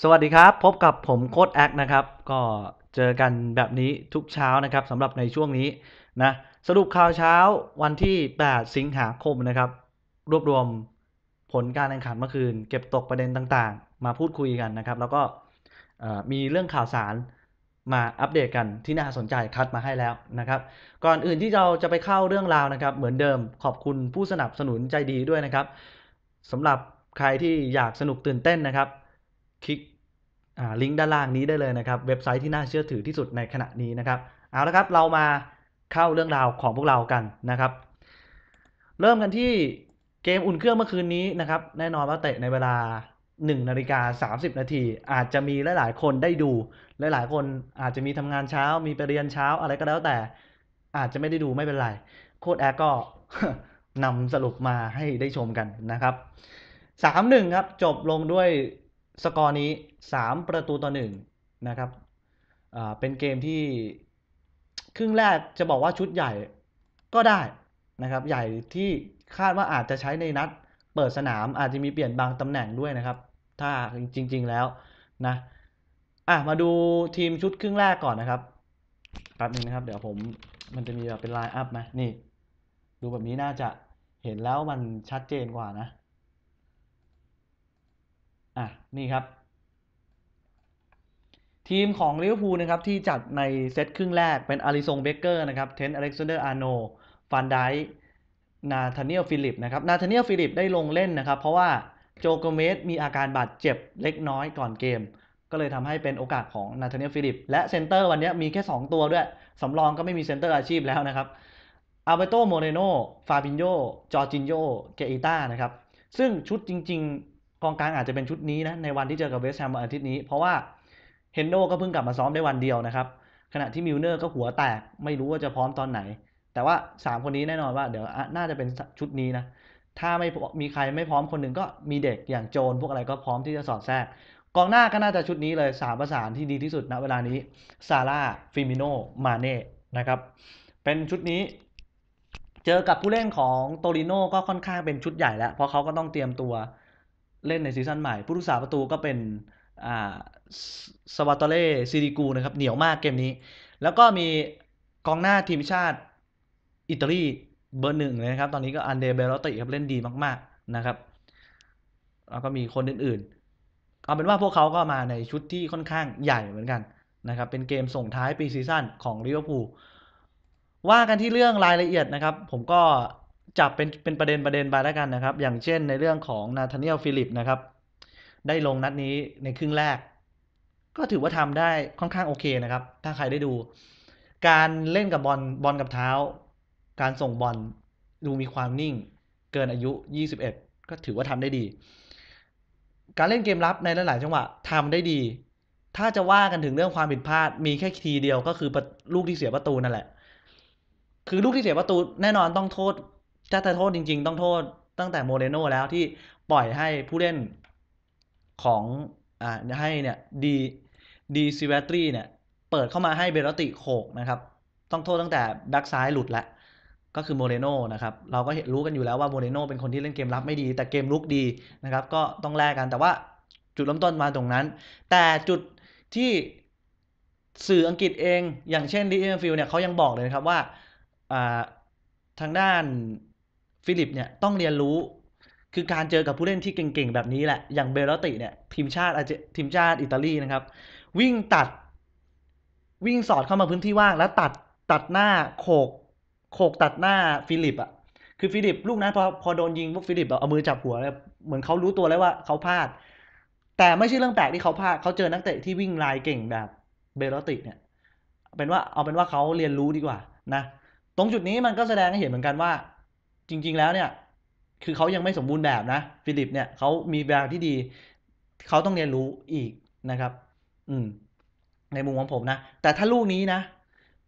สวัสดีครับ พบกับผมโค้ดแอคนะครับก็เจอกันแบบนี้ทุกเช้านะครับสำหรับในช่วงนี้นะสรุปข่าวเช้าวันที่ 8 สิงหาคมนะครับรวบรวมผลการแข่งขันเมื่อคืน เก็บตกประเด็นต่างๆ มาพูดคุยกันนะครับ แล้วก็มีเรื่องข่าวสารมาอัปเดตกันที่น่าสนใจคัดมาให้แล้วนะครับ ก่อนอื่นที่เราจะไปเข้าเรื่องราวนะครับ เหมือนเดิมขอบคุณผู้สนับสนุนใจดีด้วยนะครับสำหรับใครที่อยากสนุกตื่นเต้นนะครับ คลิกลิงก์ด้านล่างนี้ได้เลยนะครับเว็บไซต์ที่น่าเชื่อถือที่สุดในขณะนี้นะครับเอาละครับเรามาเข้าเรื่องราวของพวกเรากันนะครับ เริ่มกันที่เกมอุ่นเครื่องเมื่อคืนนี้นะครับแน่นอนว่าเตะในเวลา1นาฬิกา30นาทีอาจจะมีหลาย ๆคนได้ดู หลายๆ คนอาจจะมีทำงานเช้ามีไปเรียนเช้าอะไรก็แล้วแต่ อาจจะไม่ได้ดูไม่เป็นไรโค้ดแอร์ก็นำสรุปมาให้ได้ชมกันนะครับ3-1ครับจบลงด้วยสกอร์นี้ 3 ประตูต่อ1นะครับเป็นเกมที่ครึ่งแรกจะบอกว่าชุดใหญ่ก็ได้นะครับ ใหญ่ที่คาดว่าอาจจะใช้ในนัด เปิดสนามอาจจะมีเปลี่ยนบางตำแหน่งด้วยนะครับ ถ้าจริงๆแล้วนะอ่ะมาดูทีมชุดครึ่งแรกก่อนนะครับแป๊บนึงนะครับ เดี๋ยวผมมันจะมีแบบเป็นไลน์อัพไหมนี่ดูแบบนี้น่าจะเห็นแล้วมันชัดเจนกว่านะอ่ะนี่ครับ ทีมของลิเวอร์พูลนะครับที่จัดในเซตครึ่งแรกเป็นอาริซงเบเกอร์นะครับเทนอเล็กซานเดอร์อาโนฟานไดนาธานียลฟิลิปนะครับนาธานียลฟิลิปได้ลงเล่นนะครับเพราะว่าโจโกเมสมีอาการบาดเจ็บเล็กน้อยก่อนเกม ก็เลยทำให้เป็นโอกาสของนาธานียลฟิลิปและเซนเตอร์วันนี้มีแค่ 2 ตัวด้วยสำรองก็ไม่มีเซนเตอร์อาชีพแล้วนะครับอาเบโตโมเรโนฟาบินโยจอร์จินโยเกอิต้านะครับซึ่งชุดจริงกองกลางอาจจะเป็นชุดนี้นะในวันที่เจอกับเวสต์แฮมวันอาทิตย์นี้ เพราะว่าเฮนโดก็เพิ่งกลับมาซ้อมได้วันเดียวนะครับ ขณะที่มิลเนอร์ก็หัวแตกไม่รู้ว่าจะพร้อมตอนไหน แต่ว่า 3 คนนี้แน่นอนว่าเดี๋ยวน่าจะเป็นชุดนี้นะ ถ้าไม่มีใครไม่พร้อมคนหนึ่งก็มีเด็กอย่างโจน พวกอะไรก็พร้อมที่จะสอดแทรกกองหน้าก็น่าจะชุดนี้เลยสามประสานที่ดีที่สุดณเวลานี้ซาร่าฟิมิโนมาเน่นะครับเป็นชุดนี้ เจอกับผู้เล่นของโตริโนก็ค่อนข้างเป็นชุดใหญ่แล้วเพราะเขาก็ต้องเตรียมตัวเล่นในซีซั่นใหม่ ผู้รักษาประตูก็เป็นสวัตเล่ซิริกูนะครับ เหนียวมากเกมนี้ แล้วก็มีกองหน้าทีมชาติ อิตาลีเบอร์หนึ่งเลยนะครับ ตอนนี้ก็อันเดเบลติครับเล่นดีมาก ๆ นะครับ แล้วก็มีคนอื่นๆ เอาเป็นว่าพวกเขาก็มาในชุดที่ค่อนข้างใหญ่เหมือนกัน นะครับเป็นเกมส่งท้ายปีซีซั่นของลิเวอร์พูล ว่ากันที่เรื่องรายละเอียดนะครับผมก็จับเป็นเป็นประเด็นประเด็นไปแล้วกันนะครับ อย่างเช่นในเรื่องของนาธานีอลฟิลิปนะครับ ได้ลงนัดนี้ในครึ่งแรก ก็ถือว่าทำได้ค่อนข้างโอเคนะครับ ถ้าใครได้ดู การเล่นกับบอลบอลกับเท้า การส่งบอลดูมีความนิ่ง เกินอายุ21ก็ถือว่าทำได้ดี การเล่นเกมรับในหลายๆจังหวะทำได้ดี ถ้าจะว่ากันถึงเรื่องความผิดพลาดมีแค่ทีเดียวก็คือลูกที่เสียประตูนั่นแหละ คือลูกที่เสียประตูแน่นอนต้องโทษถ้าจะโทษจริงๆต้องโทษตั้งแต่โมเรโนแล้วที่ปล่อยให้ผู้เล่นของอ่าให้เนี่ยดีดีซิเวตรีเนี่ยเปิดเข้ามาให้เบรติโขกนะครับต้องโทษตั้งแต่แบ็กซ้ายหลุดแล้วก็คือโมเรโนนะครับ เราก็เห็นรู้กันอยู่แล้วว่าโมเรโนเป็นคนที่เล่นเกมรับไม่ดี แต่เกมลุกดีนะครับก็ต้องแลกกันแต่ว่าจุดเริ่มต้นมาตรงนั้น แต่จุดที่สื่ออังกฤษเองอย่างเช่นดีเอ็มฟิลเนี่ยเขายังบอกเลยนะครับว่าทางด้านฟิลิปเนี่ยต้องเรียนรู้คือการเจอกับผู้เล่นที่เก่งๆ แบบนี้แหละอย่างเบลติ เนี่ย ทีมชาติทีมชาติอิตาลีนะครับ วิ่งตัดวิ่งสอดเข้ามาพื้นที่ว่างแล้วตัดตัดหน้าโขกโขกตัดหน้าฟิลิปอะคือฟิลิปลูกนั้นพอพอโดนยิงพวกฟิลิปเอามือจับหัวเลยเหมือนเขารู้ตัวแล้วว่าเขาพลาด แต่ไม่ใช่เรื่องแปลกที่เขาพลาดเขาเจอนักเตะที่วิ่งลายเก่งแบบเบลติเนี่ย เป็นว่าเอาเป็นว่าเขาเรียนรู้ดีกว่านะตรงจุดนี้มันก็แสดงให้เห็นเหมือนกันว่าจริงๆแล้วเนี่ย คือเขายังไม่สมบูรณ์แบบนะฟิลิปเนี่ยเขามีแววที่ดี เขาต้องเรียนรู้อีกนะครับ อืม ในมุมของผมนะ แต่ถ้าลูกนี้นะ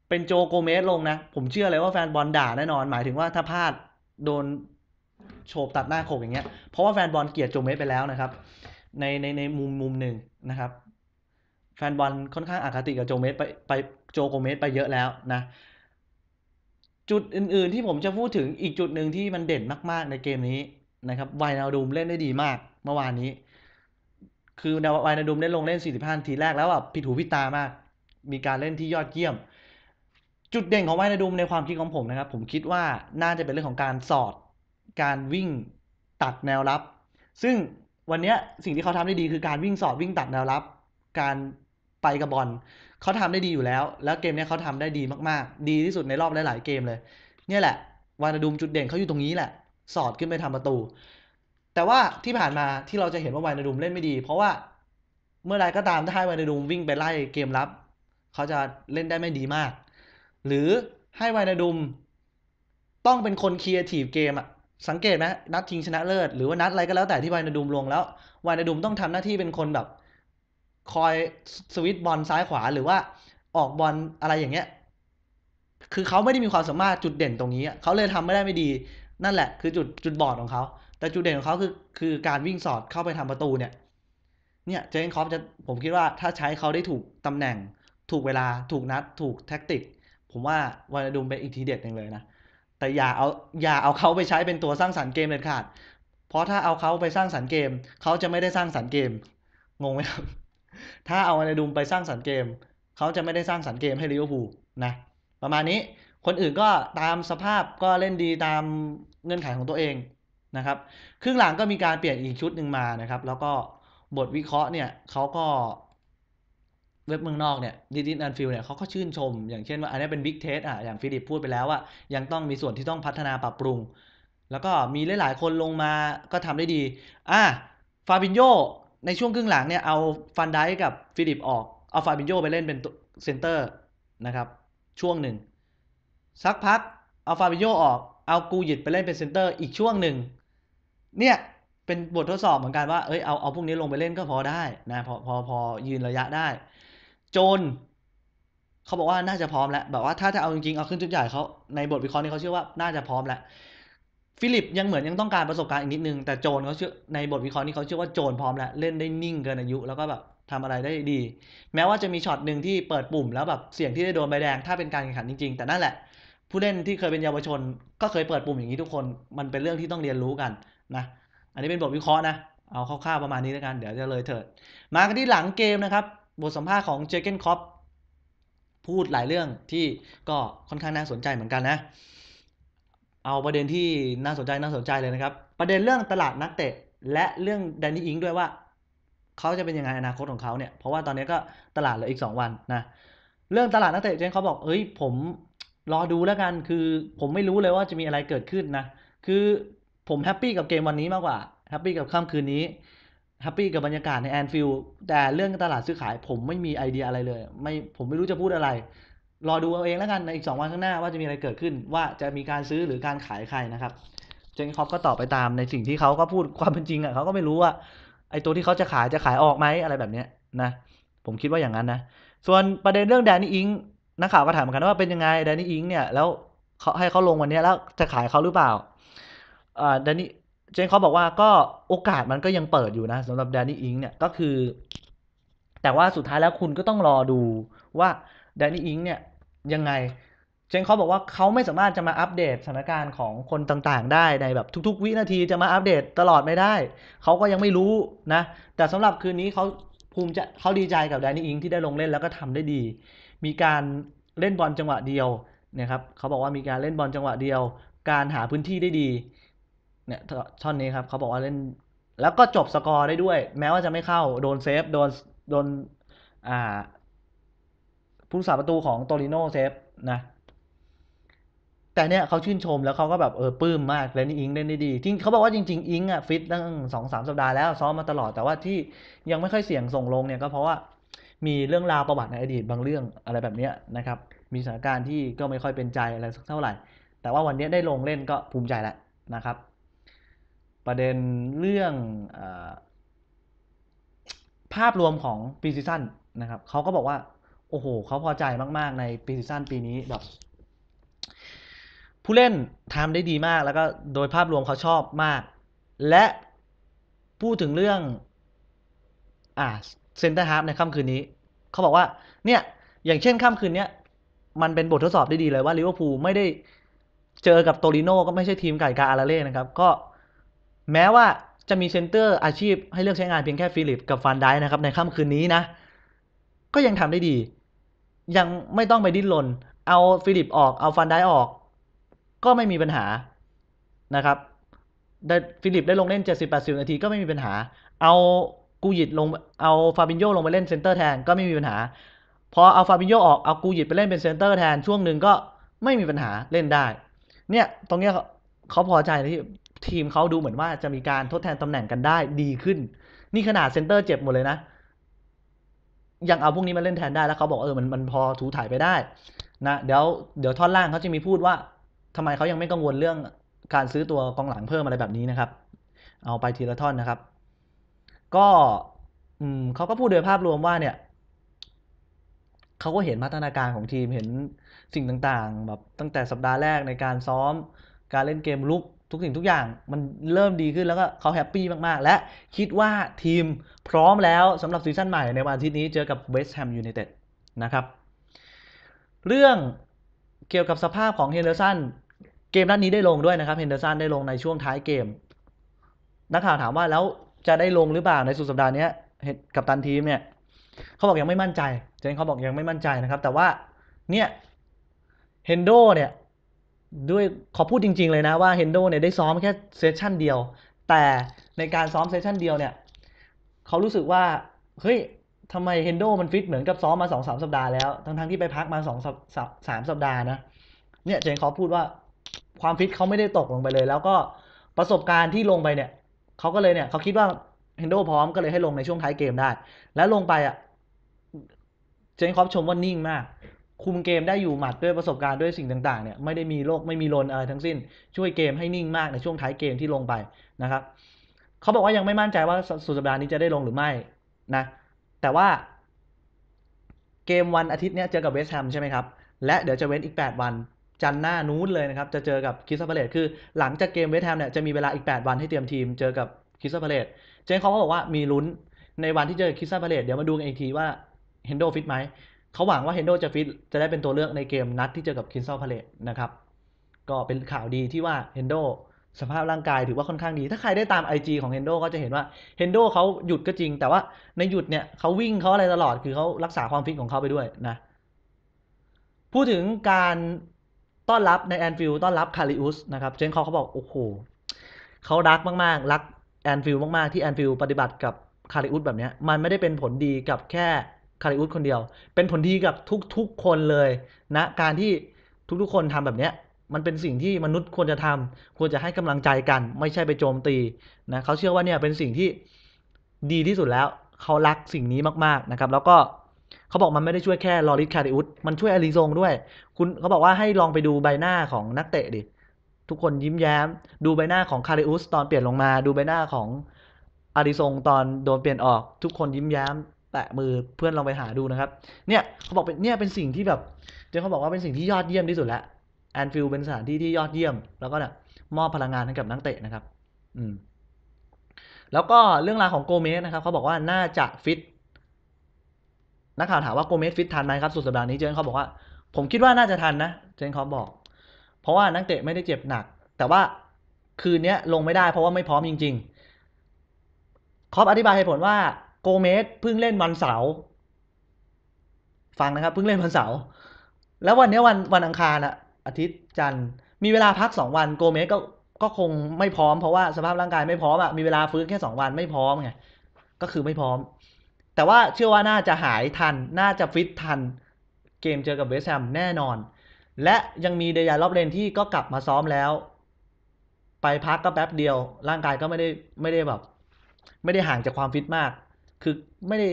เป็นโจโกเมสลงนะ ผมเชื่อเลยว่าแฟนบอลด่าแน่นอน หมายถึงว่าถ้าพลาดโดนโฉบตัดหน้าโขกอย่างเงี้ย เพราะว่าแฟนบอลเกลียดโจเมสไปแล้วนะครับ ในในในมุมมุมหนึ่งนะครับ แฟนบอลค่อนข้างอาคติกับโจเมสไปไปโจโกเมสไปเยอะแล้วนะจุดอื่นๆ ที่ผมจะพูดถึงอีกจุดหนึ่งที่มันเด่นมากๆ ในเกมนี้นะครับ ไวนาดูมเล่นได้ดีมากเมื่อวานนี้ คือไวนาดูมได้ลงเล่น45ทีแรกแล้วแบบผิดหูผิดตามาก มีการเล่นที่ยอดเยี่ยม จุดเด่นของไวนาดูมในความคิดของผมนะครับ ผมคิดว่าน่าจะเป็นเรื่องของการสอด การวิ่งตัดแนวรับ ซึ่งวันนี้สิ่งที่เขาทำได้ดี คือการวิ่งสอดวิ่งตัดแนวรับ การไปกับบอลเขาทำได้ดีอยู่แล้ว แล้วเกมนี้เขาทำได้ดีมาก ๆ ดีที่สุดในรอบหลาย ๆ เกมเลย เนี่ยแหละ วานาดูมจุดเด่นเขาอยู่ตรงนี้แหละ สอดขึ้นไปทำประตู แต่ว่าที่ผ่านมาที่เราจะเห็นว่าวานาดูมเล่นไม่ดี เพราะว่าเมื่อไรก็ตามถ้าให้วานาดูมวิ่งไปไล่เกมรับ เขาจะเล่นได้ไม่ดีมาก หรือให้วานาดูมต้องเป็นคนครีเอทีฟเกมอะ สังเกตไหมนัดทิงชนะเลิศหรือว่านัดอะไรก็แล้วแต่ที่วานาดูมลงแล้ว วานาดูมต้องทำหน้าที่เป็นคนแบบคอยสวิตบอลซ้ายขวา หรือว่าออกบอลอะไรอย่างเงี้ย คือเขาไม่ได้มีความสามารถจุดเด่นตรงนี้ เขาเลยทำไม่ได้ไม่ดีนั่นแหละ คือจุดจุดบอดของเขา แต่จุดเด่นของเขาคือคือการวิ่งสอดเข้าไปทำประตูเนี่ย เนี่ยเจนคอปจะผมคิดว่าถ้าใช้เขาได้ถูกตำแหน่ง ถูกเวลาถูกนัด ถูกแท็กติก ผมว่าวานดูมเป็นอีกทีเด็ดหนึ่งเลยนะ แต่อย่าเอาอย่าเอาเขาไปใช้เป็นตัวสร้างสารรค์เกมเด็ดขาด เพราะถ้าเอาเขาไปสร้างสารรค์เกมเขาจะไม่ได้สร้างสารรค์เกมงงไหมครับถ้าเอาอไนดุมไปสร้างสรรค์เกม เขาจะไม่ได้สร้างสรรค์เกมให้ลิเวอร์พูลนะ ประมาณนี้ คนอื่นก็ตามสภาพก็เล่นดีตามเงื่อนไขของตัวเองนะครับครึ่งหลังก็มีการเปลี่ยนอีกชุดหนึ่งมานะครับ แล้วก็บทวิเคราะห์เนี่ยเขาก็เว็บเมืองนอกเนี่ยดิจิทัลฟิลเนี่ยเขาก็ชื่นชม อย่างเช่นว่าอันนี้เป็นบิ๊กเทสอ่ะอย่างฟิลิปพูดไปแล้วว่ายังต้องมีส่วนที่ต้องพัฒนาปรับปรุง แล้วก็มีหลาย ๆ คนลงมา ก็ทำได้ดี อ่ะฟาบินโยในช่วงครึ่งหลังเนี่ยเอาฟันไดกับฟิลิปออกเอาฟาบินโยไปเล่นเป็นเซนเตอร์นะครับ ช่วงหนึ่งสักพัก เอาฟาบินโยออกเอากูหยิดไปเล่นเป็นเซนเตอร์อีกช่วงหนึ่ง เนี่ย เป็นบททดสอบเหมือนกันว่าเอ้ยเอาเอาพวกนี้ลงไปเล่นก็พอได้นะพอพอพอยืนระยะได้โจน เขาบอกว่าน่าจะพร้อมแล้ว แบบว่าถ้าจะเอาจริงๆ เอาขึ้นชุดใหญ่เขาในบทวิเคราะห์นี้เขาเชื่อว่าน่าจะพร้อมแล้วฟิลิปยังเหมือนยังต้องการประสบการณ์อีกนิดนึงแต่โจนเขาเชื่อในบทวิเคราะห์นี้เขาเชื่อว่าโจนพร้อมแล้วเล่นได้นิ่งเกินอายุแล้วก็แบบทำอะไรได้ดี แม้ว่าจะมีช็อตหนึ่งที่เปิดปุ่มแล้วแบบเสี่ยงที่ได้โดนใบแดงถ้าเป็นการแข่งขันจริงๆแต่นั่นแหละ ผู้เล่นที่เคยเป็นเยาวชน ก็เคยเปิดปุ่มอย่างนี้ทุกคนมันเป็นเรื่องที่ต้องเรียนรู้กันนะ อันนี้เป็นบทวิเคราะห์นะเอาคร่าวๆประมาณนี้แล้วกัน เดี๋ยวจะเลยเถิดมากันที่หลังเกมนะครับบทสัมภาษณ์ของเจเกนคอปพูดหลายเรื่องที่ก็ค่อนข้างน่าสนใจเหมือนกันนะเอาประเด็นที่น่าสนใจน่าสนใจเลยนะครับประเด็นเรื่องตลาดนักเตะและเรื่องแดนนี่อิงด้วยว่าเขาจะเป็นยังไงอนาคตของเขาเนี่ยเพราะว่าตอนนี้ก็ตลาดเหลืออีก 2 วันนะเรื่องตลาดนักเตะเจนเขาบอกเอ้ย ผมรอดูแล้วกันคือ ผมไม่รู้เลยว่าจะมีอะไรเกิดขึ้นนะ คือผมแฮปปี้กับเกมวันนี้มากกว่าแฮปปี้กับค่ำคืนนี้แฮปปี้กับบรรยากาศในแอนฟิลด์แต่เรื่องตลาดซื้อขาย ผมไม่มีไอเดีย อะไรเลย ไม่ผมไม่รู้จะพูดอะไรรอดูเอาเองแล้วกัน ในอีก 2 วันข้างหน้าว่าจะมีอะไรเกิดขึ้นว่าจะมีการซื้อหรือการขายใครนะครับ เจนคอปก็ตอบไปตามในสิ่งที่เขาก็พูดความเป็นจริงอ่ะเขาก็ไม่รู้ว่าไอ้ตัวที่เขาจะขายจะขายออกไหมอะไรแบบเนี้ยนะผมคิดว่าอย่างนั้นนะ ส่วนประเด็นเรื่องแดนนี่อิงนักข่าวก็ถามกันว่าเป็นยังไงแดนนี่อิงเนี่ยแล้วเขาให้เขาลงวันนี้แล้วจะขายเขาหรือเปล่าเแดนนี่เจนเขาบอกว่าก็โอกาสมันก็ยังเปิดอยู่นะสำหรับแดนนี่อิงเนี่ยก็คือแต่ว่าสุดท้ายแล้วคุณก็ต้องรอดูว่าแดนนี่อิงเนี่ยยังไงเจนเขาบอกว่าเขาไม่สามารถจะมาอัปเดตสถานการณ์ของคนต่างๆได้ในแบบทุกๆ วินาทีจะมาอัปเดตตลอดไม่ได้เขาก็ยังไม่รู้นะ แต่สำหรับคืนนี้เขาภูมิจะเขาดีใจกับแดนนี่อิงที่ได้ลงเล่นแล้วก็ทำได้ดี มีการเล่นบอลจังหวะเดียวนะครับเขาบอกว่ามีการเล่นบอลจังหวะเดียว การหาพื้นที่ได้ดีเนี่ยช่อนนี้ครับเขาบอกว่าเล่นแล้วก็จบสกอร์ได้ด้วย แม้ว่าจะไม่เข้าโดนเซฟโดนโดนอ่าผู้รักษาประตูของโตริโนเซฟนะ แต่เนี่ยเขาชื่นชมแล้วเขาก็แบบเออปลื้มมากเลวนี่อิงเล่นได้ดีจริงเขาบอกว่าจริงๆ อิงอะฟิตตั้งสองสามสัปดาห์แล้วซ้อมมาตลอด แต่ว่าที่ยังไม่ค่อยเสี่ยงส่งลงเนี่ยก็เพราะว่ามีเรื่องราวประวัติในอดีตบางเรื่องอะไรแบบเนี้ยนะครับ มีสถานการณ์ที่ก็ไม่ค่อยเป็นใจอะไรสักเท่าไหร่ แต่ว่าวันนี้ได้ลงเล่นก็ภูมิใจแล้วนะครับ ประเด็นเรื่องอภาพรวมของปีซีซั่นนะครับเขาก็บอกว่าโอ้โห เขาพอใจมาก ๆ ในปีซีซั่นปีนี้แบบผู้เล่นทำได้ดีมาก แล้วก็โดยภาพรวมเขาชอบมาก และพูดถึงเรื่องอ่าเซนเตอร์ฮาร์ฟในค่ำคืนนี้ เขาบอกว่า เนี่ย อย่างเช่นค่ำคืนเนี้ย มันเป็นบททดสอบได้ดีเลยว่าลิเวอร์พูลไม่ได้เจอกับโตริโนก็ไม่ใช่ทีมไก่กาอาราเล่นะครับ ก็แม้ว่าจะมีเซนเตอร์อาชีพให้เลือกใช้งานเพียงแค่ฟิลิปกับฟานไดนะครับในค่ำคืนนี้นะ ก็ยังทำได้ดียังไม่ต้องไปดิ้นรน เอาฟิลิปออก เอาฟันได้ออก ก็ไม่มีปัญหานะครับ ได้ฟิลิปได้ลงเล่น 70-80นาที ก็ไม่มีปัญหา เอากูหยิดลง เอาฟาบินโยลงไปเล่นเซนเตอร์แทนก็ไม่มีปัญหา พอเอาฟาบินโยออก เอากูหยิดไปเล่นเป็นเซนเตอร์แทนช่วงหนึ่งก็ไม่มีปัญหาเล่นได้ เนี่ย ตรงเนี้ยเขาพอใจที่ทีมเขาดูเหมือนว่าจะมีการทดแทนตำแหน่งกันได้ดีขึ้น นี่ขนาดเซนเตอร์เจ็บหมดเลยนะยังเอาพวกนี้มาเล่นแทนได้แล้วเขาบอกเออมันมันพอถูถ่ายไปได้ นะเดี๋ยวเดี๋ยวท่อนล่างเขาจะมีพูดว่า ทำไมเขายังไม่กังวลเรื่องการซื้อตัวกองหลังเพิ่มอะไรแบบนี้นะครับ เอาไปทีละท่อนนะครับ ก็อืมเขาก็พูดโดยภาพรวมว่า เนี่ยเขาก็เห็นพัฒนาการของทีมเห็นสิ่งต่างๆ แบบตั้งแต่สัปดาห์แรกในการซ้อม การเล่นเกมลุกทุกสิ่งทุกอย่างมันเริ่มดีขึ้นแล้วก็เขาแฮปปี้มากๆ และคิดว่าทีมพร้อมแล้วสำหรับซีซั่นใหม่ในวันอาทิตย์นี้เจอกับเวสต์แฮมยูไนเต็ดนะครับ เรื่องเกี่ยวกับสภาพของเฮนเดอร์สันเกมนัดนี้ได้ลงด้วยนะครับเฮนเดอร์สันได้ลงในช่วงท้ายเกม นักข่าวถามว่าแล้วจะได้ลงหรือเปล่าในสุดสัปดาห์นี้กับตันทีมเนี่ยเขาบอกยังไม่มั่นใจเจนเขาบอกยังไม่มั่นใจนะครับ แต่ว่าเนี่ยเฮนโดเนี่ยด้วยขอพูดจริงๆเลยนะว่าเฮนโดเนี่ยได้ซ้อมแค่เซสชั่นเดียว แต่ในการซ้อมเซสชั่นเดียวเนี่ยเขารู้สึกว่า เฮ้ยทำไมเฮนโดมันฟิตเหมือนกับซ้อมมาสองสามสัปดาห์แล้วทั้งๆที่ไปพักมาสองสามสัปดาห์นะ เนี่ยเจนเขาพูดว่าความฟิตเขาไม่ได้ตกลงไปเลย แล้วก็ประสบการณ์ที่ลงไปเนี่ย เขาก็เลยเนี่ย เขาคิดว่าเฮนโดพร้อมก็เลยให้ลงในช่วงท้ายเกมได้ และลงไปอ่ะเจนคอปชมว่านิ่งมากคุมเกมได้อยู่หมัดด้วยประสบการณ์ด้วยสิ่งต่างๆเนี่ยไม่ได้มีโรคไม่มีรนอะไรทั้งสิ้นช่วยเกมให้นิ่งมากในช่วงท้ายเกมที่ลงไปนะครับเขาบอกว่ายังไม่มั่นใจว่าสุดสัปดาห์นี้จะได้ลงหรือไม่นะแต่ว่าเกมวันอาทิตย์เนี้ยเจอกับเวสต์แฮมใช่ไหมครับและเดี๋ยวจะเว้นอีก 8 วัน จันหน้านู้นเลยนะครับ จะเจอกับคิสซาพาเลตคือ หลังจากเกมเวสต์แฮมเนี่ยจะมีเวลาอีก 8 วันให้เตรียมทีมเจอกับคิสซาพาเลตเจนเขาก็บอกว่ามีลุ้นในวันที่เจอคิสซาพาเลตเดี๋ยวมาดูกันอีกทีว่าเฮนโดฟิตไหมเขาหวังว่าเฮนโดจะฟิต จะได้เป็นตัวเลือกในเกมนัดที่เจอกับคินซอลพาเลตนะครับ ก็เป็นข่าวดีที่ว่าเฮนโดสภาพร่างกายถือว่าค่อนข้างดี ถ้าใครได้ตาม IG ของเฮนโดก็จะเห็นว่าเฮนโดเขาหยุดก็จริง แต่ว่าในหยุดเนี่ยเขาวิ่งเขาอะไรตลอดคือเขารักษาความฟิตของเขาไปด้วยนะพูดถึงการต้อนรับในแอนฟิลต้อนรับคาริอุสนะครับเจนคอเขาบอกโอ้โหเขารักมากๆรักแอนฟิลมากๆที่แอนฟิลปฏิบัติกับคาริอุสแบบนี้มันไม่ได้เป็นผลดีกับแค่คาริอุสคนเดียวเป็นผลดีกับทุก ๆ คนเลยนะการที่ทุกๆ คนทำแบบเนี้ย มันเป็นสิ่งที่มนุษย์ควรจะทำ ควรจะให้กำลังใจกัน ไม่ใช่ไปโจมตีนะเขาเชื่อว่าเนี่ยเป็นสิ่งที่ดีที่สุดแล้วเขารักสิ่งนี้มากๆนะครับ แล้วก็เขาบอกมันไม่ได้ช่วยแค่ลอริสคาริอุสมันช่วยอาริซงด้วยคุณเขาบอกว่าให้ลองไปดูใบหน้าของนักเตะดิทุกคนยิ้มแย้ม ดูใบหน้าของคาริอุส ตอนเปลี่ยนลงมาดูใบหน้าของอาริซงตอนโดนเปลี่ยนออก ทุกคนยิ้มแย้มแตะมือเพื่อนลองไปหาดูนะครับ เนี่ยเขาบอกเป็นเนี่ยเป็นสิ่งที่แบบ เจนเขาบอกว่าเป็นสิ่งที่ยอดเยี่ยมที่สุด แล้วแอนฟิลเป็นสถานที่ที่ยอดเยี่ยมแล้วก็เนี่ยมอบพลังงานให้กับนักเตะนะครับ อืม แล้วก็เรื่องราวของโกเมสนะครับเขาบอกว่าน่าจะฟิตนักข่าวถามว่าโกเมสฟิตทันไหมครับสุดสัปดาห์นี้เจนเขาบอกว่าผมคิดว่าน่าจะทันนะเจนเขาบอก เพราะว่านักเตะไม่ได้เจ็บหนัก แต่ว่าคืนนี้ลงไม่ได้เพราะว่าไม่พร้อมจริงๆคอปอธิบายเหตุผลว่าโกเมสเพิ่งเล่นวันเสาร์ ฟังนะครับเพิ่งเล่นวันเสาร์ แล้ววันนี้วันวันอังคารอะอาทิตย์จันทร์มีเวลาพักสองวันโกเมสก็ก็คงไม่พร้อม เพราะว่าสภาพร่างกายไม่พร้อมอะมีเวลาฟื้นแค่สองวันไม่พร้อมไงก็คือไม่พร้อม แต่ว่าเชื่อว่าน่าจะหายทัน น่าจะฟิตทัน เกมเจอกับเวสแฮมแน่นอน และยังมีเดยาลอบเลนที่ก็กลับมาซ้อมแล้ว ไปพักก็แป๊บเดียว ร่างกายก็ไม่ได้ไม่ได้แบบไม่ได้ห่างจากความฟิตมากคือไม่ได้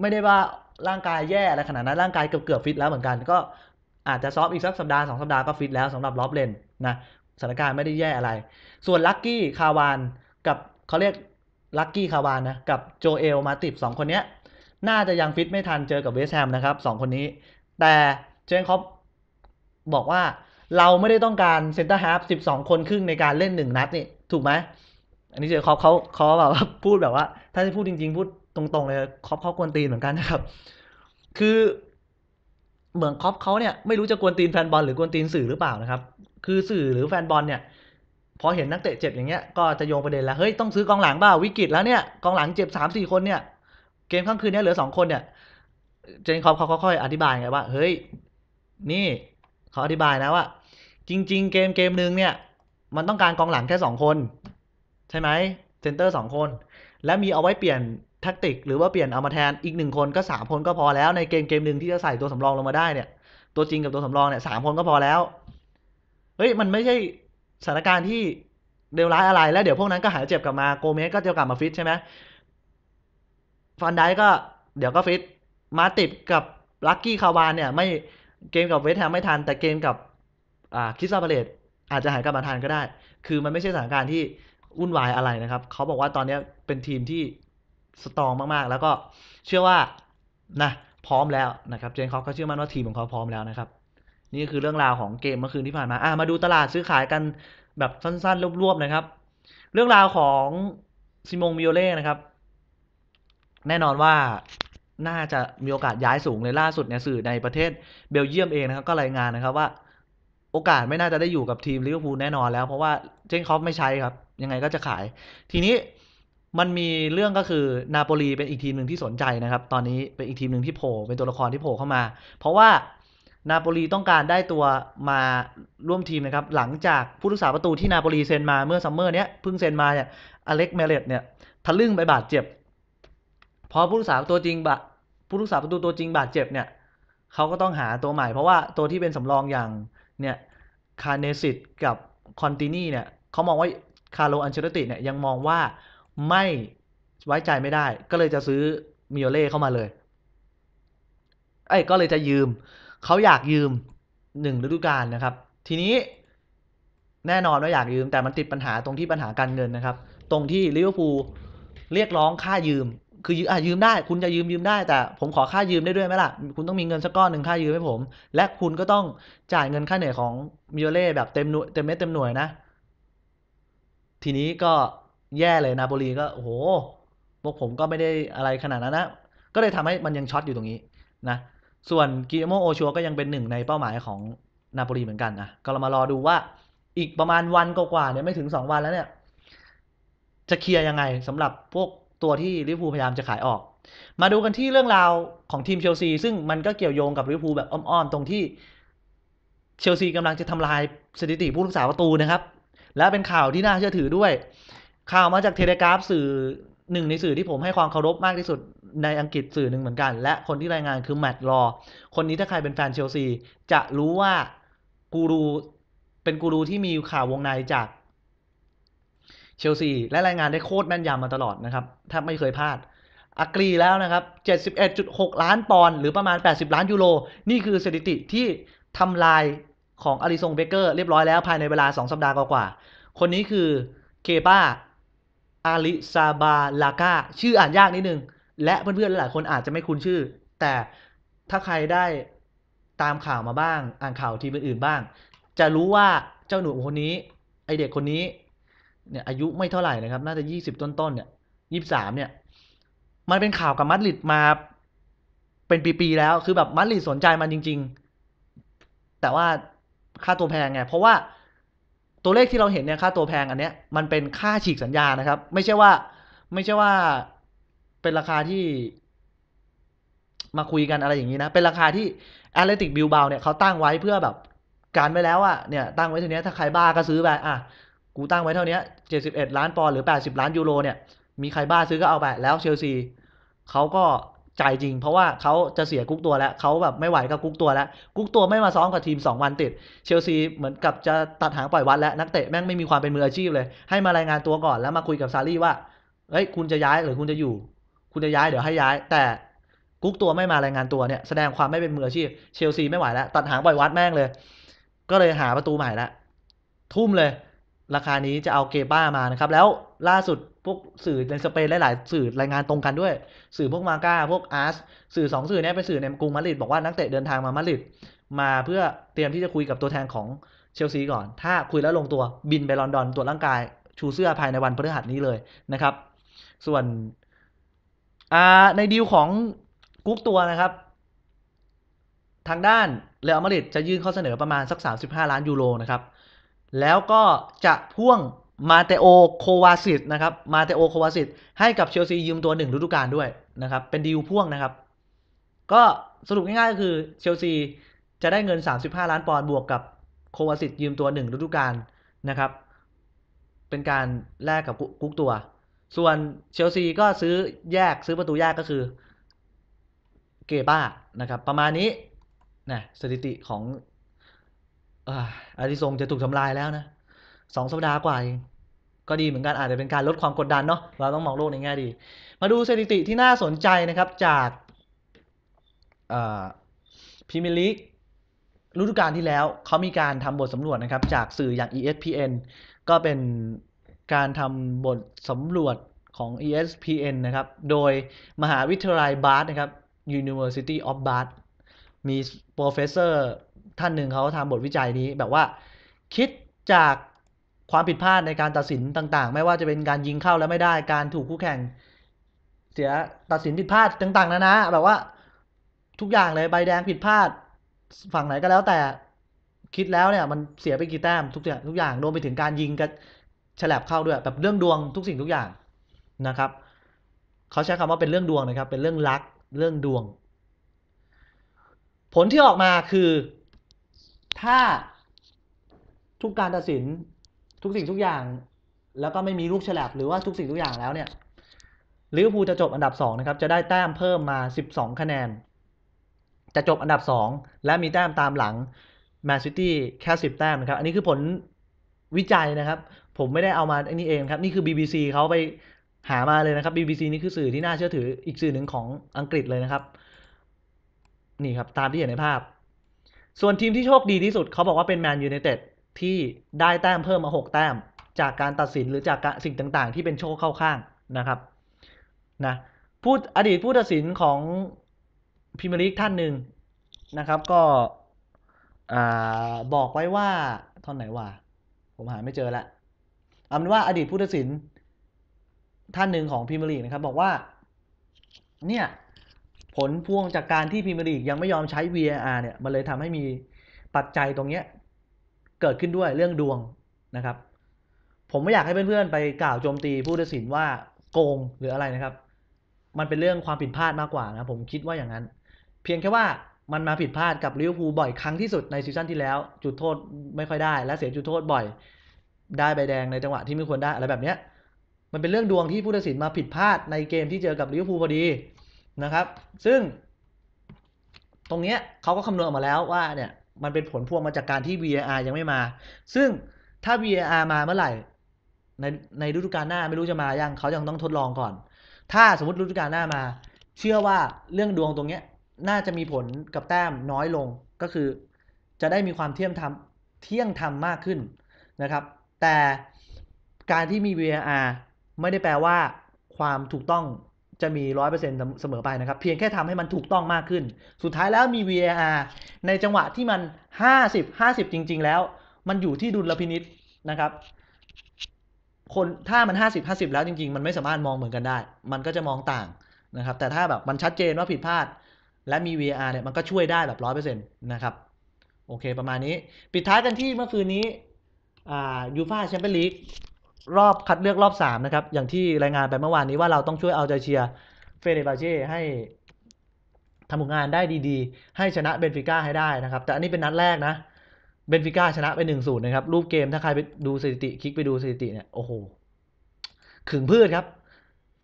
ไม่ได้ว่าร่างกายแย่อะไรขนาดนั้นร่างกายเกือบเกือบฟิตแล้วเหมือนกัน ก็อาจจะซ้อมอีกสักสัปดาห์สองสัปดาห์ก็ฟิตแล้วสำหรับล็อบเลนนะสถานการณ์ไม่ได้แย่อะไร ส่วนลักกี้คาวาน กับเขาเรียกลักกี้คาวานนะกับโจเอลมาติบสองคนเนี้ยน่าจะยังฟิตไม่ทันเจอกับเวสแฮมนะครับสองคนนี้ แต่เจนคอปบอกว่าเราไม่ได้ต้องการเซนเตอร์ฮาิบสองคนครึ่งในการเล่นหนึ่งนัดนี่ถูกไหมอันนี้เจอคอปเขาเขาแบบว่าพูดแบบว่าถ้าจะพูดจริง ๆ พูดตรงๆ เลยคอปเขากวนตีนเหมือนกันนะครับ คือเหมือนคอปเขาเนี่ย ไม่รู้จะกวนตีนแฟนบอลหรือกวนตีนสื่อหรือเปล่านะครับ คือสื่อหรือแฟนบอลเนี่ย พอเห็นนักเตะเจ็บอย่างเงี้ย ก็จะโยงประเด็นแล้วเฮ้ยต้องซื้อกองหลังเปล่าวิกฤตแล้วเนี่ยกองหลังเจ็บสามสี่คนเนี่ย เกมค่ำคืนนี้เหลือสองคนเนี่ย เจนคอปเขาค่อยๆอธิบายไงว่าเฮ้ยนี่เขาอธิบายนะว่าจริงๆ เกมเกมหนึ่งเนี่ยมันต้องการกองหลังแค่สองคนใช่ไหมเซนเตอร์สองคน และมีเอาไว้เปลี่ยนแท็กติกหรือว่าเปลี่ยนเอามาแทนอีกหนึ่งคนก็สามคนก็พอแล้ว ในเกมเกมหนึ่งที่จะใส่ตัวสำรองลงมาได้เนี่ย ตัวจริงกับตัวสำรองเนี่ยสามคนก็พอแล้ว เฮ้ยมันไม่ใช่สถานการณ์ที่ เดดร้ายอะไร แล้วเดี๋ยวพวกนั้นก็หายเจ็บกลับมาโกเมสก็จะกลับมาฟิตใช่ไหมฟันได้ก็เดี๋ยวก็ฟิตมาติดกับลักกี้คาวานเนี่ย ไม่เกมกับเวสแฮมไม่ทัน แต่เกมกับอ่าคิสซาเปเลตอาจจะหายกลับมาทันก็ได้ คือมันไม่ใช่สถานการณ์ที่วุ่นวายอะไรนะครับ เขาบอกว่าตอนนี้เป็นทีมที่สตรองมากๆ แล้วก็เชื่อว่านะ พร้อมแล้วนะครับเจนคอฟก็เชื่อมั่นว่าทีมของเขาพร้อมแล้วนะครับ นี่คือเรื่องราวของเกมเมื่อคืนที่ผ่านมาอ่ะมาดูตลาดซื้อขายกันแบบสั้น ๆ รวบๆ นะครับ เรื่องราวของซิมงมิโอเล่นะครับ แน่นอนว่าน่าจะมีโอกาสย้ายสูงเลยล่าสุดเนี่ยสื่อในประเทศเบลเยียมเองนะครับก็รายงานนะครับว่าโอกาสไม่น่าจะได้อยู่กับทีมลิเวอร์พูลแน่นอนแล้วเพราะว่าเจนคอฟไม่ใช้ครับยังไงก็จะขาย ทีนี้มันมีเรื่องก็คือนาโปลีเป็นอีกทีมหนึ่งที่สนใจนะครับ ตอนนี้เป็นอีกทีมหนึ่งที่โผล่เป็นตัวละครที่โผล่เข้ามา เพราะว่านาโปลีต้องการได้ตัวมาร่วมทีมนะครับ หลังจากผู้รักษาประตูที่นาโปลีเซ็นมาเมื่อซัมเมอร์เนี้ยเพิ่งเซ็นมาเนี่ย อเล็กเมเลตเนี่ย ทะลึ่งไปบาดเจ็บ พอผู้รักษาตัวจริงบาดผู้รักษาประตูตัวจริงบาดเจ็บเนี่ยเขาก็ต้องหาตัวใหม่ เพราะว่าตัวที่เป็นสำรองอย่างเนี่ย คาเนสิต กับคอนตินีเนี่ย เขามองว่าคาร์โล อันเชลติเนี่ยยังมองว่าไม่ไว้ใจไม่ได้ ก็เลยจะซื้อมิโอเล่เข้ามาเลยไอ้ก็เลยจะยืม เขาอยากยืมหนึ่งฤดูกาลนะครับ ทีนี้แน่นอนว่าอยากยืม แต่มันติดปัญหาตรงที่ปัญหาการเงินนะครับ ตรงที่ลิเวอร์พูลเรียกร้องค่ายืม คืออ่ะยืมได้ คุณจะยืมยืมได้แต่ผมขอค่ายืมได้ด้วยไหมล่ะ คุณต้องมีเงินสักก้อนหนึ่งค่ายืมให้ผม และคุณก็ต้องจ่ายเงินค่าเหนื่อยของมิโอเล่แบบเต็มเต็มเม็ดเต็มหน่วยนะทีนี้ก็แย่เลยนาโปลีก็โอ้โห พวกผมก็ไม่ได้อะไรขนาดนั้นนะ ก็เลยทำให้มันยังช็อตอยู่ตรงนี้นะส่วนกิโมโอชัวก็ยังเป็นหนึ่งในเป้าหมายของนาโปลีเหมือนกันนะก็เรามารอดูว่าอีกประมาณวันกว่าๆเนี่ยไม่ถึง 2 วันแล้วเนี่ย จะเคลียร์ยังไงสำหรับพวกตัวที่ลิฟวูพยายามจะขายออก มาดูกันที่เรื่องราวของทีมเชลซี ซึ่งมันก็เกี่ยวโยงกับลิฟวูแบบอ้อมๆตรงที่เชลซีกำลังจะทำลายสถิติผู้รักษาประตูนะครับและเป็นข่าวที่น่าเชื่อถือด้วย ข่าวมาจากเทเลกราฟสื่อหนึ่งในสื่อที่ผมให้ความเคารพมากที่สุดในอังกฤษสื่อหนึ่งเหมือนกัน และคนที่รายงานคือแมตต์ลอคนนี้ถ้าใครเป็นแฟนเชลซี จะรู้ว่ากูรูเป็นกูรูที่มีข่าววงในจากเชลซี และรายงานได้โคตรแม่นยำมาตลอดนะครับ ถ้าไม่เคยพลาดอักรีแล้วนะครับ 71.6 ล้านปอนด์หรือประมาณ 80 ล้านยูโรนี่คือสถิติที่ทำลายของอาริซงเบเกอร์เรียบร้อยแล้วภายในเวลา 2 สัปดาห์กว่าๆคนนี้คือ เคป้าอาริซาบาลาก้าชื่ออ่านยากนิดนึง และเพื่อนๆ หลายคนอาจจะไม่คุ้นชื่อ แต่ถ้าใครได้ตามข่าวมาบ้าง อ่านข่าวทีมอื่นๆบ้าง จะรู้ว่าเจ้าหนุ่มคนนี้ ไอเด็กคนนี้ เนี่ย อายุไม่เท่าไหร่นะครับ น่าจะ 20 ต้นๆเนี่ย23เนี่ย มันเป็นข่าวกับมัดลิดมา เป็นปีๆแล้ว คือแบบมัดลิดสนใจมันจริง ๆ แต่ว่าค่าตัวแพงไง เพราะว่าตัวเลขที่เราเห็นเนี่ยค่าตัวแพงอันเนี้ยมันเป็นค่าฉีกสัญญานะครับไม่ใช่ว่า ไม่ใช่ว่าเป็นราคาที่ มาคุยกันอะไรอย่างนี้นะ เป็นราคาที่แอเลติกบิลบาเนี่ยเขาตั้งไว้ เพื่อแบบ การไว้แล้วอะเนี่ย ตั้งไว้เท่านี้ถ้าใครบ้า ก็ซื้อไป อ่ะ กู ตั้งไว้เท่านี้เจ็ดสิบเอ็ดล้านปอนหรือแปดสิบล้านยูโรเนี่ย มีใครบ้าซื้อก็เอาไปแล้วเชลซีเขาก็จ่ายจริงเพราะว่าเขาจะเสียกุ๊กตัวแล้วเขาแบบไม่ไหวกับกุ๊กตัวแล้วกุ๊กตัวไม่มาซ้อมกับทีม2วันติด เชลซีเหมือนกับจะตัดหางปล่อยวัด แล้ว นักเตะแม่งไม่มีความเป็นมืออาชีพเลย ให้มารายงานตัวก่อนแล้วมาคุยกับซารี่ว่าเฮ้ยคุณจะย้ายหรือคุณจะอยู่ คุณจะย้ายเดี๋ยวให้ย้าย แต่กุ๊กตัวไม่มารายงานตัวเนี่ย แสดงความไม่เป็นมืออาชีพเชลซีไม่ไหวแล้วตัดหางปล่อยวัดแม่งเลย ก็เลยหาประตูใหม่ละทุ่มเลยราคานี้จะเอาเกบ้ามานะครับแล้วล่าสุดพวกสื่อในสเปนหลายๆ สื่อรายงานตรงกันด้วย สื่อพวกมาก้าพวกอาร์สสื่อสองสื่อนี้เป็นสื่อในกรุงมาดริดบอกว่านักเตะเดินทางมามาดริดมาเพื่อเตรียมที่จะคุยกับตัวแทนของเชลซี ก่อน ถ้าคุยแล้วลงตัวบินไปลอนดอนตรวจร่างกายชูเสื้อภายในวันพฤหัสนี้เลยนะครับ ส่วนในดีลของกุ๊กตัวนะครับ ทางด้านเรอัลมาดริดจะยื่นข้อเสนอประมาณสัก35ล้านยูโรนะครับแล้วก็จะพ่วงมาเตโอโควาซิตนะครับ มาเตโอ โควาซิต ให้กับเชลซียืมตัวหนึ่งฤดูกาลด้วยนะครับ เป็นดีลพ่วงนะครับ ก็สรุปง่ายๆก็คือเชลซีจะได้เงิน 35 ล้านปอนด์บวกกับโควาซิต ยืมตัวหนึ่งฤดูกาลนะครับ เป็นการแลกกับกุ๊กตัว ส่วนเชลซีก็ซื้อแยกซื้อประตูแยกก็คือเกบ้านะครับ ประมาณนี้นะสถิติของอาริสงจะถูกทำลายแล้วนะสองสัปดาห์กว่าเองก็ดีเหมือนกันอาจจะเป็นการลดความกดดันเนาะเราต้องมองโลกในแง่ดี มาดูสถิติที่น่าสนใจนะครับจากพรีเมียร์ลีกฤดูกาลที่แล้วเขามีการทำบทสำรวจนะครับ จากสื่ออย่าง ESPN ก็เป็นการทำบทสำรวจของ ESPN นะครับ โดยมหาวิทยาลัยบาร์สนะครับ University of Bath มี professor ท่านหนึ่งเขาทำบทวิจัยนี้แบบว่า คิดจากความผิดพลาดในการตัดสินต่างๆ ไม่ว่าจะเป็นการยิงเข้าแล้วไม่ได้ การถูกคู่แข่ง เสียตัดสินผิดพลาดต่างๆ นะนะ แบบว่า ทุกอย่างเลยใบแดงผิดพลาดฝั่งไหนก็แล้วแต่คิดแล้วเนี่ยมันเสียไปกี่แต้มทุกอย่างทุกอย่างรวมไปถึงการยิงกับฉลบเข้าด้วย แบบเรื่องดวง ทุกสิ่งทุกอย่างนะครับเขาใช้คำว่าเป็นเรื่องดวงนะครับ เป็นเรื่องลักเรื่องดวง ผลที่ออกมาคือถ้าทุกการตัดสินทุกสิ่งทุกอย่าง แล้วก็ไม่มีลูกฉลับหรือว่าทุกสิ่งทุกอย่างแล้วเนี่ยลิเวอร์พูลจะจบอันดับ2นะครับ จะได้แต้มเพิ่มมา12คะแนน จะจบอันดับ2และมีแต้มตามหลังแมนซิตี้แค่10แต้มนะครับ อันนี้คือผลวิจัยนะครับ ผมไม่ได้เอามาอันนี้เองครับนี่คือ BBC เขาไปหามาเลยนะครับ BBC นี่คือสื่อที่น่าเชื่อถืออีกสื่อหนึ่งของอังกฤษเลยนะครับ นี่ครับ ตามที่เห็นในภาพส่วนทีมที่โชคดีที่สุดเขาบอกว่าเป็นแมนยูไนเต็ด ที่ได้แต้มเพิ่มมา 6 แต้ม จากการตัดสินหรือจากสิ่งต่างๆ ที่เป็นโชคเข้าข้างนะครับนะผู้อดีตผู้ตัดสินของพิมลิกท่านหนึ่งนะครับก็บอกไว้ว่าท่อนไหนว่าผมหาไม่เจอละเอาเป็นว่าอดีตผู้ตัดสินท่านหนึ่งของพิมลิกนะครับ บอกว่า เนี่ยผลพวงจากการที่พิมีร์ีก ยังไม่ยอมใช้ VAR เนี่ย มัน เลยทำให้มีปัจจัยตรง เนี้ย เกิดขึ้นด้วยเรื่องดวงนะครับ ผมไม่อยากให้ เพื่อน ๆ ไปกล่าวโจมตี ผู้ตัดสินว่าโกงหรืออะไรนะครับ มันเป็นเรื่องความผิดพลาดมากกว่านะผมคิดว่าอย่างนั้น เพียงแค่ว่ามันมาผิดพลาดกับลิเวอร์พูลบ่อย ครั้งที่สุดในซีซั่นที่แล้ว จุดโทษ ไม่ค่อยได้ และเสียจุดโทษบ่อย ได้ใบแดงในจังหวะที่ไม่ควรได้อะไรแบบเนี้ย มันเป็นเรื่องดวงที่ผู้ตัดสินมาผิดพลาดในเกมที่เจอกับลิเวอร์พูลพอดีนะครับ ซึ่ง ตรงนี้เขาก็คำนวณออกมาแล้วว่า เนี่ย มันเป็นผลพวงมาจากการที่ VAR ยังไม่มา ซึ่งถ้า VAR มาเมื่อไหร่ ในในฤดูกาลหน้าไม่รู้จะมา ยัง เขายังต้องทดลองก่อน ถ้าสมมติฤดูกาลหน้ามา เชื่อว่าเรื่องดวงตรงนี้น่าจะมีผลกับแต้มน้อยลง ก็คือ จะได้มีความเที่ยงธรรมเที่ยงธรรมมากขึ้นนะครับ แต่การที่มี VAR ไม่ได้แปลว่าความถูกต้องจะมี 100%เสมอไปนะครับ เพียงแค่ทำให้มันถูกต้องมากขึ้น สุดท้ายแล้วมี VAR ในจังหวะที่มัน 50 50 จริง ๆ แล้ว มันอยู่ที่ดุลพินิษนะครับ คนถ้ามัน 50 50 แล้วจริง ๆ มันไม่สามารถมองเหมือนกันได้ มันก็จะมองต่างนะครับ แต่ถ้าแบบมันชัดเจนว่าผิดพลาดและมี VAR เนี่ยมันก็ช่วยได้แบบ100%นะครับ โอเคประมาณนี้ปิดท้ายกันที่เมื่อคืนนี้ยูฟาแชมเปี้ยนลีกรอบคัดเลือกรอบสามนะครับ อย่างที่รายงานไปเมื่อวานนี้ว่าเราต้องช่วยเอาใจเชียร์เฟเดบาเช่ให้ทำผลงานได้ดีๆ ให้ชนะเบนฟิก้าให้ได้นะครับ แต่อันนี้เป็นนัดแรกนะ เบนฟิก้าชนะไปหนึ่งศูนย์นะครับ รูปเกมถ้าใครไปดูสถิติ คลิกไปดูสถิติเนี่ย โอ้โห ขึงพืชครับ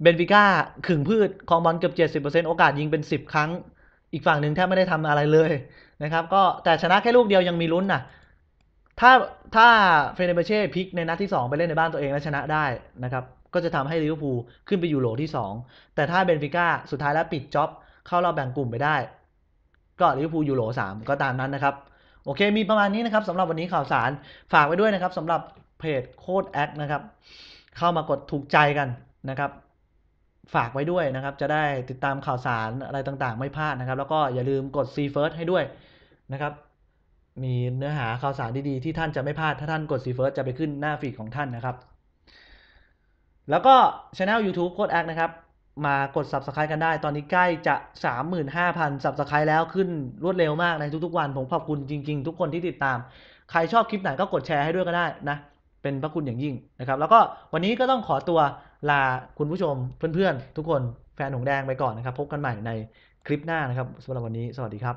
เบนฟิก้าขึงพืชคลองบอลเกือบเจ็ดสิบเปอร์เซ็นต์โอกาสยิงเป็นสิบครั้ง อีกฝั่งหนึ่งแทบไม่ได้ทำอะไรเลยนะครับ ก็แต่ชนะแค่ลูกเดียวยังมีลุ้นนะถ้าถ้าเฟเนเบเช่พลิก ในนัดที่ 2 ไปเล่นในบ้านตัวเองและชนะได้นะครับ ก็จะทำให้ลิเวอร์พูลขึ้นไปอยู่โหลที่ 2 แต่ถ้าเบนฟิก้าสุดท้ายแล้วปิดจ็อบเข้ารอบแบ่งกลุ่มไปได้ ก็ลิเวอร์พูลอยู่โหล3ก็ตามนั้นนะครับโอเคมีประมาณนี้นะครับสำหรับวันนี้ข่าวสารฝากไว้ด้วยนะครับสำหรับเพจโคดแอคนะครับ เข้ามากดถูกใจกันนะครับ ฝากไว้ด้วยนะครับ จะได้ติดตามข่าวสารอะไรต่างๆ ไม่พลาดนะครับ แล้วก็อย่าลืมกด C First ให้ด้วยนะครับมีเนื้อหาข่าวสารดีๆที่ท่านจะไม่พลาด ถ้าท่านกดซีเฟิร์ส จะไปขึ้นหน้าฟีดของท่านนะครับ แล้วก็ช anel YouTube โคดแอคนะครับ มากด Subscribe กันได้ ตอนนี้ใกล้จะ 35,000 Subscribe แล้วขึ้นรวดเร็วมากในทุกๆวัน ผมขอบคุณจริงๆ ทุกคนที่ติดตาม ใครชอบคลิปไหนก็กดแชร์ให้ด้วยก็ได้นะ เป็นพระคุณอย่างยิ่งนะครับ แล้วก็วันนี้ก็ต้องขอตัวลาคุณผู้ชมเพื่อนๆทุกคนแฟนหงแดงไปก่อนนะครับ พบกันใหม่ในคลิปหน้านะครับสำหรับวันนี้สวัสดีครับ